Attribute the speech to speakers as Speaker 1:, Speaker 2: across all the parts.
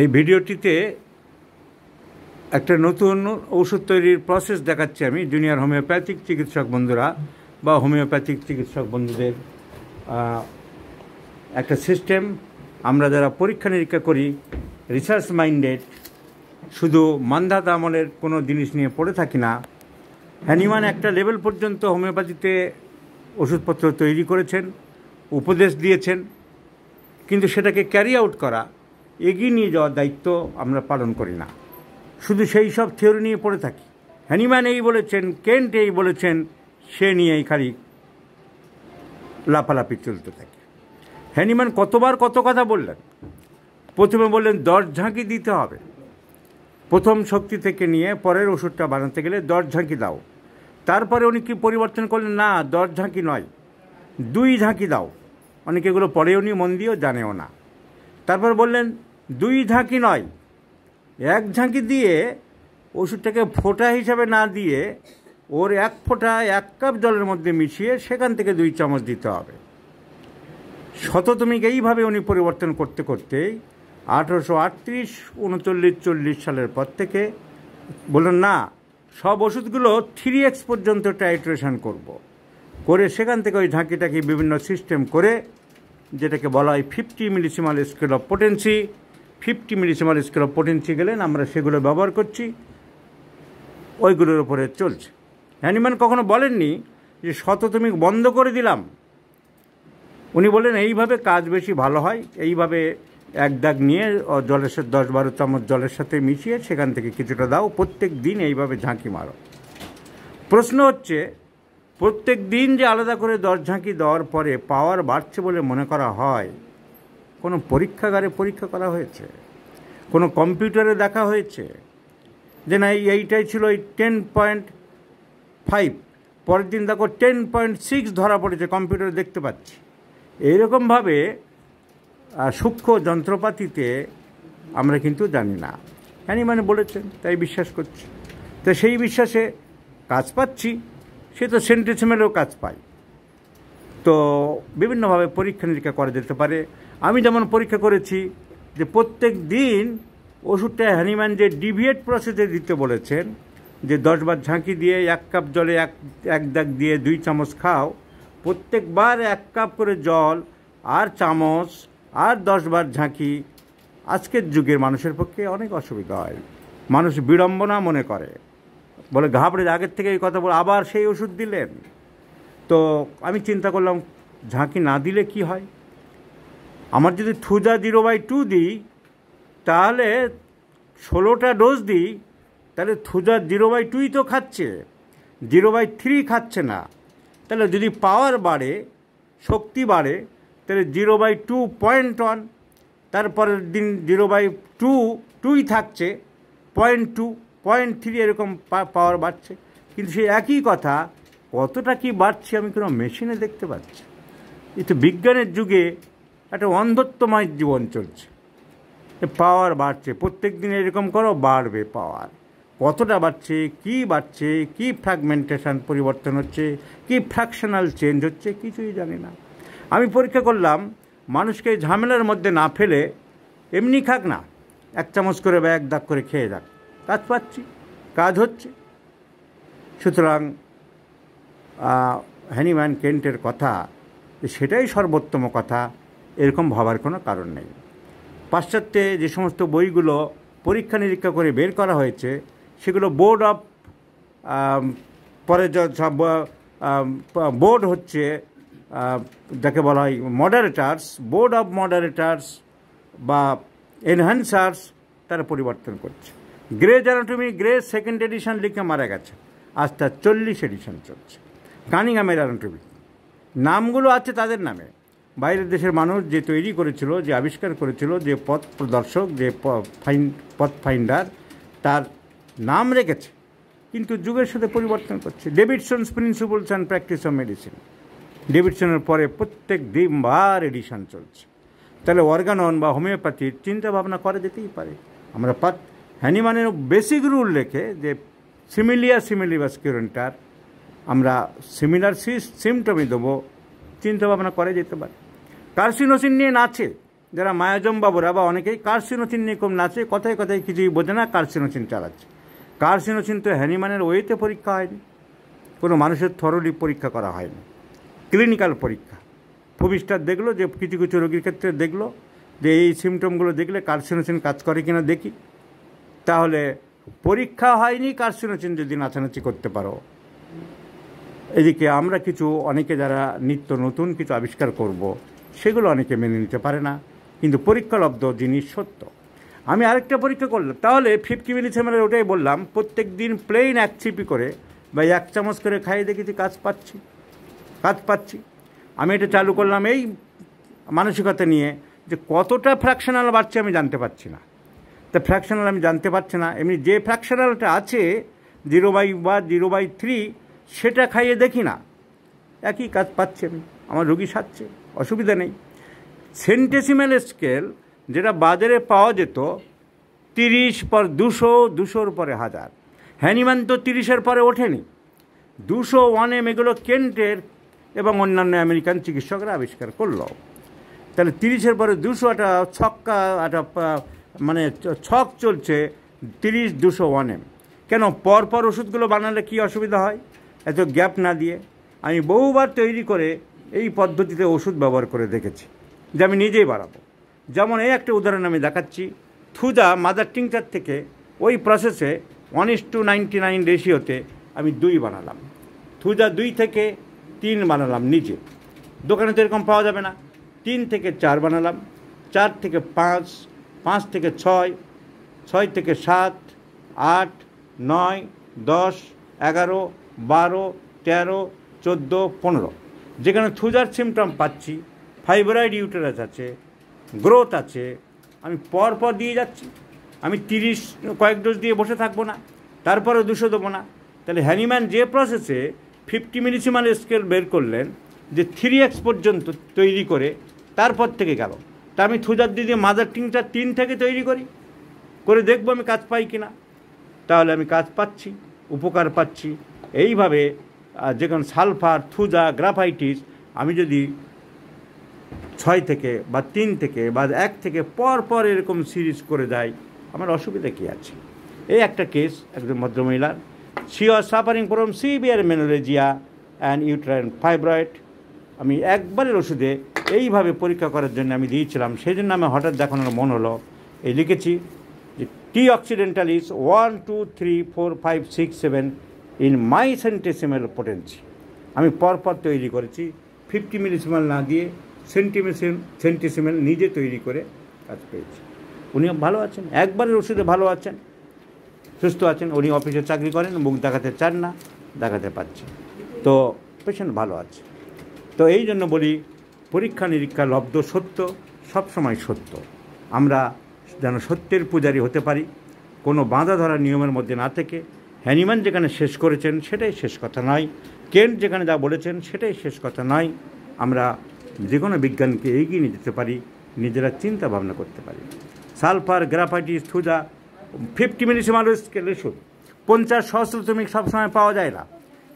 Speaker 1: এই ভিডিওটিতে একটা নতুন ওষুধ তৈরির প্রসেস দেখাচ্ছি আমি জুনিয়র হোমিওপ্যাথিক চিকিৎসক বন্ধুরা বা হোমিওপ্যাথিক চিকিৎসক বন্ধুদের একটা সিস্টেম আমরা যারা পরীক্ষা নিরীক্ষা করি রিসার্চ মাইন্ডেড শুধু মান্ধাত আমলের কোনো জিনিস নিয়ে পড়ে থাকি না হ্যানিমান একটা লেভেল পর্যন্ত হোমিওপ্যাথিতে ওষুধপত্র তৈরি করেছেন উপদেশ দিয়েছেন কিন্তু সেটাকে ক্যারি আউট করা এগিয়ে নিয়ে যাওয়ার দায়িত্ব আমরা পালন করি না শুধু সেই সব থিওরি নিয়ে পড়ে থাকি হ্যানিম্যান এই বলেছেন কেন্ট এই বলেছেন সে এই খালি লাফালাফি চলতে থাকে হ্যানিম্যান কতবার কত কথা বললেন প্রথমে বললেন দশ ঝাঁকি দিতে হবে প্রথম শক্তি থেকে নিয়ে পরের ওষুধটা বানাতে গেলে দশ ঝাঁকি দাও তারপরে উনি কি পরিবর্তন করলেন না দশ ঝাঁকি নয় দুই ঝাঁকি দাও অনেকে এগুলো পরে নি মন দিয়েও জানেও না তারপর বললেন দুই ঝাঁকি নয় এক ঝাঁকি দিয়ে ওষুধটাকে ফোঁটা হিসাবে না দিয়ে ওর এক ফোঁটা এক কাপ জলের মধ্যে মিশিয়ে সেখান থেকে দুই চামচ দিতে হবে শততমিক এইভাবে উনি পরিবর্তন করতে করতেই আঠেরোশো আটত্রিশ উনচল্লিশ চল্লিশ সালের পর থেকে বললেন না সব ওষুধগুলো থ্রি এক্স পর্যন্ত টাইট্রেশন করব। করে সেখান থেকে ওই ঝাঁকিটাকে বিভিন্ন সিস্টেম করে যেটাকে বলা হয় fifty millesimal scale of potency fifty millesimal scale of potency গেলেন আমরা সেগুলো ব্যবহার করছি ওইগুলোর উপরে চলছে হ্যানিম্যান কখনো বলেননি যে শততমিক বন্ধ করে দিলাম উনি বলেন এইভাবে কাজ বেশি ভালো হয় এইভাবে এক দাগ নিয়ে জলের সাথে দশ বারো চামচ জলের সাথে মিশিয়ে সেখান থেকে কিছুটা দাও প্রত্যেক দিন এইভাবে ঝাঁকি মারো প্রশ্ন হচ্ছে প্রত্যেক দিন যে আলাদা করে দশ ঝাঁকি দেওয়ার পরে পাওয়ার বাড়ছে বলে মনে করা হয় কোনো পরীক্ষাগারে পরীক্ষা করা হয়েছে কোনো কম্পিউটারে দেখা হয়েছে যে না এই এইটাই ছিল এই টেন পয়েন্ট ফাইভ পরের দিন দেখো টেন পয়েন্ট সিক্স ধরা পড়েছে কম্পিউটারে দেখতে পাচ্ছি এইরকমভাবে সূক্ষ্ম যন্ত্রপাতিতে আমরা কিন্তু জানি না মানে বলেছেন তাই বিশ্বাস করছি তো সেই বিশ্বাসে কাজ পাচ্ছি সে তো সেন্টিসিমেলেও কাজ পায় তো বিভিন্নভাবে পরীক্ষা নিরীক্ষা করা যেতে পারে আমি যেমন পরীক্ষা করেছি যে প্রত্যেক দিন ওষুধটা হ্যানিম্যান যে ডিভিয়েট প্রসেসে দিতে বলেছেন যে দশবার ঝাঁকি দিয়ে এক কাপ জলে এক এক দাগ দিয়ে দুই চামচ খাও প্রত্যেকবার এক কাপ করে জল আর চামচ আর দশবার ঝাঁকি আজকের যুগের মানুষের পক্ষে অনেক অসুবিধা হয় মানুষ বিড়ম্বনা মনে করে বলে ঘাবড়ে আগের থেকে এই কথা বলে আবার সেই ওষুধ দিলেন তো আমি চিন্তা করলাম ঝাঁকি না দিলে কি হয় আমার যদি থুজা জিরো বাই টু দিই তাহলে ষোলোটা ডোজ দিই তাহলে থুজা জিরো বাই টুই তো খাচ্ছে জিরো বাই থ্রি খাচ্ছে না তাহলে যদি পাওয়ার বাড়ে শক্তি বাড়ে তাহলে zero by two point one তারপরের দিন জিরো বাই টু টুই থাকছে পয়েন্ট টু পয়েন্ট থ্রি এরকম পাওয়ার বাড়ছে কিন্তু সেই একই কথা কতটা কি বাড়ছে আমি কোনো মেশিনে দেখতে পাচ্ছি কিন্তু বিজ্ঞানের যুগে একটা অন্ধত্বময় জীবন চলছে পাওয়ার বাড়ছে প্রত্যেক দিন এরকম করো বাড়বে পাওয়ার কতটা বাড়ছে কি বাড়ছে কি ফ্র্যাগমেন্টেশন পরিবর্তন হচ্ছে কি ফ্র্যাকশনাল চেঞ্জ হচ্ছে কিছুই জানি না আমি পরীক্ষা করলাম মানুষকে ঝামেলার মধ্যে না ফেলে এমনি খাক না এক চামচ করে বা এক দাগ করে খেয়ে যাক কাজ পাচ্ছি কাজ হচ্ছে সুতরাং হ্যানিম্যান কেন্টের কথা সেটাই সর্বোত্তম কথা এরকম ভাবার কোনো কারণ নেই পাশ্চাত্যে যে সমস্ত বইগুলো পরীক্ষা নিরীক্ষা করে বের করা হয়েছে সেগুলো বোর্ড অফ পরে বোর্ড হচ্ছে যাকে বলা হয় মডারেটার্স বোর্ড অফ মডারেটার্স বা এনহ্যান্সার্স তারা পরিবর্তন করছে Gray anatomy Gray second edition লিখে মারা গেছে আজ তার চল্লিশ এডিশন চলছে কানিংহামের অ্যানাটমি নামগুলো আছে তাদের নামে বাইরের দেশের মানুষ যে তৈরি করেছিল যে আবিষ্কার করেছিল যে পথ প্রদর্শক যে ফাইন পথ ফাইন্ডার তার নাম রেখেছে কিন্তু যুগের সাথে পরিবর্তন করছে Davidson's principles and practice of medicine ডেভিডসনের পরে প্রত্যেক দিনবার এডিশন চলছে তাহলে অর্গানন বা হোমিওপ্যাথির চিন্তাভাবনা করে যেতেই পারে আমরা পাত হ্যানিমানের বেসিক রুল লেখে যে সিমিলিয়া সিমিলিবাস কিউরেন্টার আমরা সিমিলার সিমটমই দেবো চিন্তাভাবনা করে যেতে পারে কার্সিনোসিন নিয়ে নাচে যারা মায়াজম বাবুরা বা অনেকেই কার্সিনোসিন নিয়ে কম নাচে কথায় কথায় কিছুই বোঝে না কার্সিনোসিন চালাচ্ছে কার্সিনোসিন তো হ্যানিম্যানের ওয়েতে পরীক্ষা হয়নি কোনো মানুষের থরলি পরীক্ষা করা হয়নি ক্লিনিক্যাল পরীক্ষা ফুবিস্টার দেখলো যে কিছু কিছু রোগীর ক্ষেত্রে দেখলো যে এই সিমটমগুলো দেখলে কার্সিনোসিন কাজ করে কিনা দেখি তাহলে পরীক্ষা হয়নি কার্সিনোসিন যদি নাচানাচি করতে পারো এদিকে আমরা কিছু অনেকে যারা নিত্য নতুন কিছু আবিষ্কার করব। সেগুলো অনেকে মেনে নিতে পারে না কিন্তু পরীক্ষালব্ধ জিনিস সত্য আমি আরেকটা পরীক্ষা করলাম তাহলে ফিফটি মিলিসেমেলের ওটাই বললাম প্রত্যেক দিন প্লেন এক ছিপি করে বা এক চামচ করে খাইয়ে দেখেছি কাজ পাচ্ছি কাজ পাচ্ছি আমি এটা চালু করলাম এই মানসিকতা নিয়ে যে কতটা ফ্র্যাকশনাল বাড়ছে আমি জানতে পারছি না তা ফ্র্যাকশনাল আমি জানতে পারছি না এমনি যে ফ্র্যাকশনালটা আছে জিরো বাই বা জিরো বাই থ্রি সেটা খাইয়ে দেখি না একই কাজ পাচ্ছি আমি আমার রুগী সারছে অসুবিধা নেই সেন্টেসিম্যাল স্কেল যেটা বাজারে পাওয়া যেত তিরিশ পর দুশো দুশোর পরে হাজার হ্যানিম্যান তো তিরিশের পরে ওঠেনি দুশো ওয়ান এম এগুলো কেন্টের এবং অন্যান্য আমেরিকান চিকিৎসকরা আবিষ্কার করলো তাহলে তিরিশের পরে দুশো একটা ছক্কা একটা মানে ছক চলছে তিরিশ দুশো ওয়ান এম কেন পরপর ওষুধগুলো বানালে কি অসুবিধা হয় এত গ্যাপ না দিয়ে আমি বহুবার তৈরি করে এই পদ্ধতিতে ওষুধ ব্যবহার করে দেখেছি যে আমি নিজেই বাড়াবো যেমন এই একটা উদাহরণ আমি দেখাচ্ছি থুজা মাদার টিংচার থেকে ওই প্রসেসে one is two ninety nine রেশিওতে আমি দুই বানালাম থুজা দুই থেকে তিন বানালাম নিজে দোকানে তো এরকম পাওয়া যাবে না তিন থেকে চার বানালাম চার থেকে পাঁচ পাঁচ থেকে ছয় ছয় থেকে সাত আট নয় দশ এগারো বারো তেরো চোদ্দো পনেরো যেখানে থুজার সিমটম পাচ্ছি ফাইব্রয়েড ইউটেরাস আছে গ্রোথ আছে আমি পর পর দিয়ে যাচ্ছি আমি তিরিশ কয়েক ডোজ দিয়ে বসে থাকবো না তারপরে দুশো দেবো না তাহলে হ্যানিম্যান যে প্রসেসে ফিফটি মিনিসিমাল স্কেল বের করলেন যে থ্রি এক্স পর্যন্ত তৈরি করে তারপর থেকে গেল তা আমি থুজার দিদি মাদার টিংটা তিন থেকে তৈরি করি করে দেখবো আমি কাজ পাই কি না তাহলে আমি কাজ পাচ্ছি উপকার পাচ্ছি এইভাবে যেমন সালফার থুজা গ্রাফাইটিস আমি যদি ছয় থেকে বা তিন থেকে বা এক থেকে পর পর এরকম সিরিজ করে দেয় আমার অসুবিধা কী আছে এই একটা কেস একজন ভদ্রমহিলার she uh suffering from severe menorrhagia and uterine fibroid আমি একবারের ওষুধে এইভাবে পরীক্ষা করার জন্য আমি দিয়েছিলাম সেই জন্য আমি হঠাৎ দেখানোর মন হলো এই লিখেছি যে T is one two three four five six seven in my centesimal potency আমি পরপর তৈরি করেছি ফিফটি মিলিসিমাল না দিয়ে সেন্টিমেসিম সেন্টিসিমেল নিজে তৈরি করে কাজ পেয়েছি উনি ভালো আছেন একবারের ওষুধে ভালো আছেন সুস্থ আছেন উনি অফিসে চাকরি করেন মুখ দেখাতে চান না দেখাতে পারছেন তো পেশেন্ট ভালো আছে তো এই জন্য বলি পরীক্ষা নিরীক্ষা লব্ধ সত্য সবসময় সত্য আমরা যেন সত্যের পূজারী হতে পারি কোনো বাঁধা ধরা নিয়মের মধ্যে না থেকে হ্যানিমান যেখানে শেষ করেছেন সেটাই শেষ কথা নয় কেন যেখানে যা বলেছেন সেটাই শেষ কথা নয় আমরা যে কোনো বিজ্ঞানকে এগিয়ে নিয়ে যেতে পারি নিজেরা চিন্তা ভাবনা করতে পারি sulphur graphites thuja fifty millesimal scale ওষুধ পঞ্চাশ সহস্র শ্রমিক সবসময় পাওয়া যায় না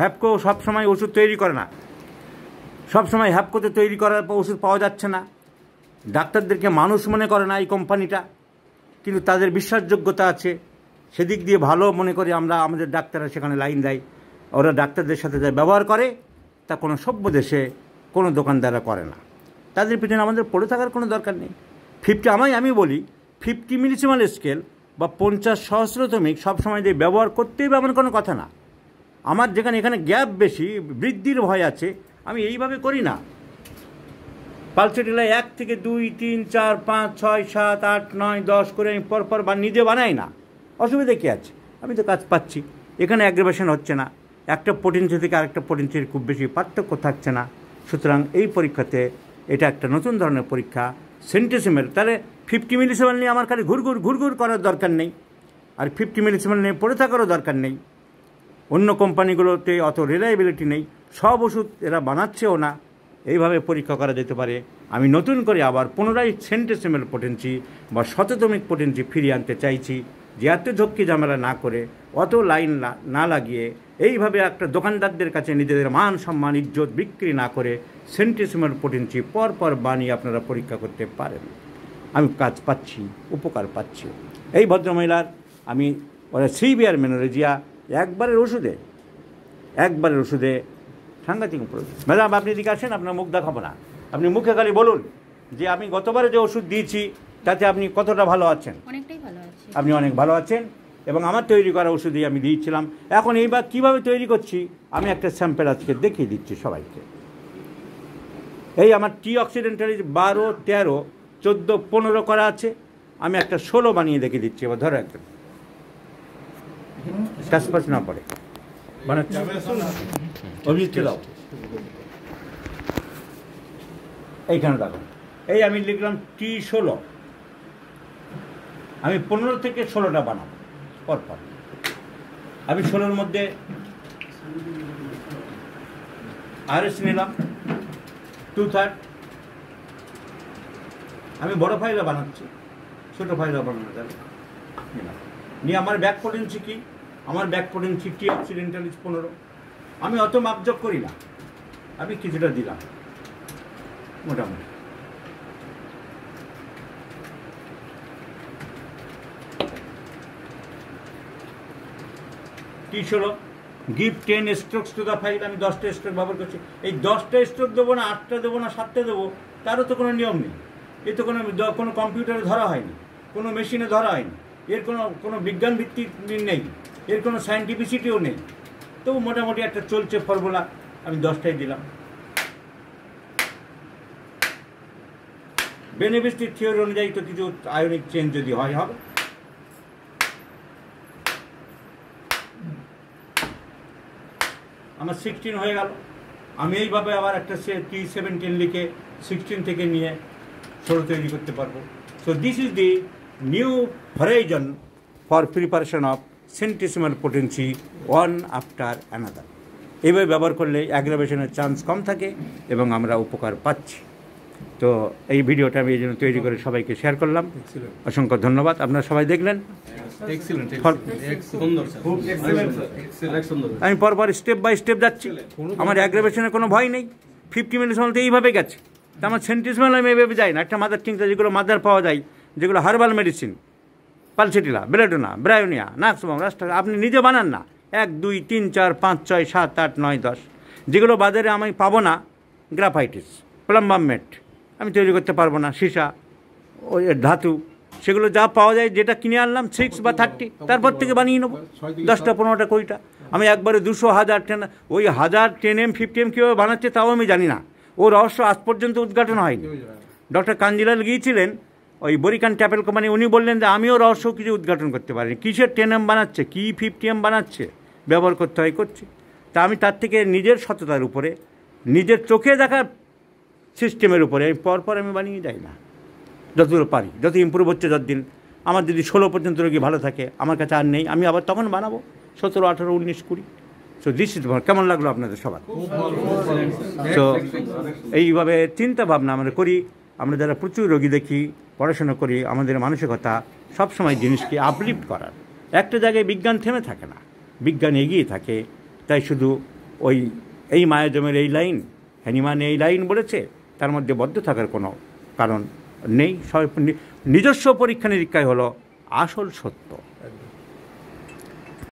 Speaker 1: হ্যাপকো সবসময় ওষুধ তৈরি করে না সবসময় হ্যাপকোতে তৈরি করার ওষুধ পাওয়া যাচ্ছে না ডাক্তারদেরকে মানুষ মনে করে না এই কোম্পানিটা কিন্তু তাদের বিশ্বাসযোগ্যতা আছে সেদিক দিয়ে ভালো মনে করি আমরা আমাদের ডাক্তাররা সেখানে লাইন দেয় ওরা ডাক্তারদের সাথে যা ব্যবহার করে তা কোনো সভ্য দেশে কোনো দোকানদাররা করে না তাদের পিছনে আমাদের পড়ে থাকার কোনো দরকার নেই ফিফটি আমায় আমি বলি ফিফটি মিলিসিমাল স্কেল বা পঞ্চাশ সহস্রতমিক সবসময় দিয়ে ব্যবহার করতেই এমন কোনো কথা না আমার যেখানে এখানে গ্যাপ বেশি বৃদ্ধির ভয় আছে আমি এইভাবে করি না পালসেটিলায় এক থেকে দুই তিন চার পাঁচ ছয় সাত আট নয় দশ করে আমি পরপর বা নিজে বানাই না অসুবিধা কী আছে আমি তো কাজ পাচ্ছি এখানে অ্যাগ্রেভেশন হচ্ছে না একটা পোটেন্সি থেকে আরেকটা পোটেন্সির খুব বেশি পার্থক্য থাকছে না সুতরাং এই পরীক্ষাতে এটা একটা নতুন ধরনের পরীক্ষা সেন্টিসিমেল তাহলে ফিফটি মিলিসিমেল নিয়ে আমার কাছে ঘুরঘুর ঘুরঘুর করার দরকার নেই আর ফিফটি মিলিসিমেল নিয়ে পড়ে থাকারও দরকার নেই অন্য কোম্পানিগুলোতে অত রিলায়েবিলিটি নেই সব ওষুধ এরা বানাচ্ছেও না এইভাবে পরীক্ষা করা যেতে পারে আমি নতুন করে আবার পুনরায় সেন্টেসিমেল পোটেন্সি বা সচেতনিক পোটেন্সি ফিরিয়ে আনতে চাইছি যে এত ধক্কি ঝামেলা না করে অত লাইন না লাগিয়ে এইভাবে একটা দোকানদারদের কাছে নিজেদের মান সম্মান ইজ্জত বিক্রি না করে সেন্টিসিমাল পর পরপর বানিয়ে আপনারা পরীক্ষা করতে পারেন আমি কাজ পাচ্ছি উপকার পাচ্ছি এই ভদ্রমহিলার আমি ওরা সিভিয়ার মেনোলজিয়া একবারের ওষুধে একবারের ওষুধে সাংঘাতিক প্রয়োজন ম্যাডাম আপনি এদিকে আসেন আপনার মুখ দেখাবো না আপনি মুখে খালি বলুন যে আমি গতবারে যে ওষুধ দিয়েছি তাতে আপনি কতটা ভালো আছেন অনেকটাই ভালো আপনি অনেক ভালো আছেন এবং আমার তৈরি করা ওষুধই আমি দিয়েছিলাম এখন এইবার কিভাবে তৈরি করছি আমি একটা স্যাম্পেল আজকে দেখিয়ে দিচ্ছি সবাইকে এই আমার টি অক্সিডেন্টালি বারো তেরো চোদ্দো পনেরো করা আছে আমি একটা ষোলো বানিয়ে দেখে দিচ্ছি এবার ধরো একদম না পড়ে মানে এইখানে দেখো এই আমি লিখলাম টি ষোলো আমি পনেরো থেকে ষোলোটা বানাবো পরপর আমি ষোলোর মধ্যে আরএস নিলাম টু থার্ড আমি বড় ফাইলও বানাচ্ছি ছোটো ফাইলও বানানো যাবে নিলাম নিয়ে আমার ব্যাক পটেন্সি কী আমার ব্যাক পটেন্সি টি অক্সিডেন্টালিস পনেরো আমি অত মাপজব করি না আমি কিছুটা দিলাম মোটামুটি কী ষোলো give ten strokes to the five আমি দশটা স্ট্রোক ব্যবহার করছি এই দশটা স্ট্রোক দেবো না আটটা দেবো না সাতটা দেবো তারও তো কোনো নিয়ম নেই এ তো কোনো কোনো কম্পিউটারে ধরা হয়নি কোনো মেশিনে ধরা হয়নি এর কোনো কোনো বিজ্ঞান ভিত্তি নেই এর কোনো সায়েন্টিফিসিটিও নেই তবু মোটামুটি একটা চলছে ফর্মুলা আমি দশটাই দিলাম বেনিফিস্টিক থিওরি অনুযায়ী তো কিছু আয়নিক চেঞ্জ যদি হয় হবে আমার সিক্সটিন হয়ে গেল আমি এইভাবে আবার একটা সে টি সেভেন্টিন লিখে সিক্সটিন থেকে নিয়ে ষোলো তৈরি করতে পারবো so this is the new horizon for preparation of centesimal potency one after another এইভাবে ব্যবহার করলে অ্যাগ্রাভেশনের চান্স কম থাকে এবং আমরা উপকার পাচ্ছি তো এই ভিডিওটা আমি এই জন্য তৈরি করে সবাইকে শেয়ার করলাম অসংখ্য ধন্যবাদ আপনারা সবাই দেখলেন আমি পরপর স্টেপ বাই স্টেপ যাচ্ছি আমার অ্যাগ্রেভেশনের কোনো ভয় নেই ফিফটি মিনিটস মধ্যে এইভাবে গেছে তা আমার সেন্টিস মেলে আমি এইভাবে যাই না একটা মাদার চিন্তা যেগুলো মাদার পাওয়া যায় যেগুলো herbal medicine pulsatilla belladonna bryonia nux vomica রাস্তা আপনি নিজে বানান না এক দুই তিন চার পাঁচ ছয় সাত আট নয় দশ যেগুলো বাজারে আমি পাবো না গ্রাফাইটিস প্লাম্বামেট আমি তৈরি করতে পারবো না সীসা ওই ধাতু সেগুলো যা পাওয়া যায় যেটা কিনে আনলাম সিক্স বা থার্টি তারপর থেকে বানিয়ে নেবো দশটা পনেরোটা কুড়িটা আমি একবারে দুশো হাজার টেন ওই হাজার টেন এম ফিফটি এম কীভাবে বানাচ্ছে তাও আমি জানি না ও রহস্য আজ পর্যন্ত উদ্ঘাটন হয়নি ডক্টর কাঞ্জিলাল গিয়েছিলেন ওই বরিকান ট্যাপেল কোম্পানি উনি বললেন যে আমিও রহস্য কিছু উদ্ঘাটন করতে পারিনি কিসের টেন এম বানাচ্ছে কী ফিফটি এম বানাচ্ছে ব্যবহার করতে হয় করছে তা আমি তার থেকে নিজের সততার উপরে নিজের চোখে দেখার সিস্টেমের উপরে আমি পরপর আমি বানিয়ে যাই না যতদূর পারি যত ইম্প্রুভ হচ্ছে যতদিন আমার যদি ষোলো পর্যন্ত রোগী ভালো থাকে আমার কাছে আর নেই আমি আবার তখন বানাবো সতেরো আঠেরো উনিশ কুড়ি সো দিস ইজ কেমন লাগলো আপনাদের সবার তো এইভাবে চিন্তা ভাবনা আমরা করি আমরা যারা প্রচুর রোগী দেখি পড়াশোনা করি আমাদের মানসিকতা সবসময় জিনিসকে আপলিফ্ট করার একটা জায়গায় বিজ্ঞান থেমে থাকে না বিজ্ঞান এগিয়ে থাকে তাই শুধু ওই এই মায়াজমের এই লাইন হ্যানিমান এই লাইন বলেছে তার মধ্যে বদ্ধ থাকার কোনো কারণ নেই নিজস্ব পরীক্ষা নিরীক্ষাই হলো আসল সত্য